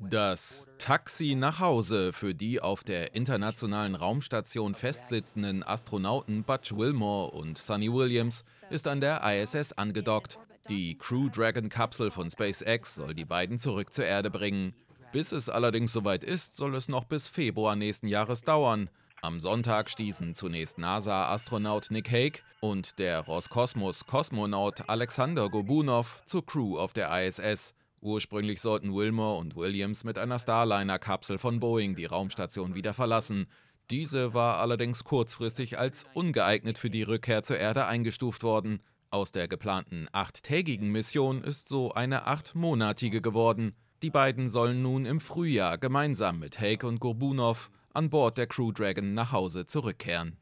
Das Taxi nach Hause für die auf der internationalen Raumstation festsitzenden Astronauten Butch Wilmore und Sonny Williams ist an der ISS angedockt. Die Crew Dragon-Kapsel von SpaceX soll die beiden zurück zur Erde bringen. Bis es allerdings soweit ist, soll es noch bis Februar nächsten Jahres dauern. Am Sonntag stießen zunächst NASA-Astronaut Nick Hake und der Roskosmos-Kosmonaut Alexander Gobunov zur Crew auf der ISS. Ursprünglich sollten Wilmore und Williams mit einer Starliner-Kapsel von Boeing die Raumstation wieder verlassen. Diese war allerdings kurzfristig als ungeeignet für die Rückkehr zur Erde eingestuft worden. Aus der geplanten achttägigen Mission ist so eine achtmonatige geworden. Die beiden sollen nun im Frühjahr gemeinsam mit Hake und Gorbunov an Bord der Crew Dragon nach Hause zurückkehren.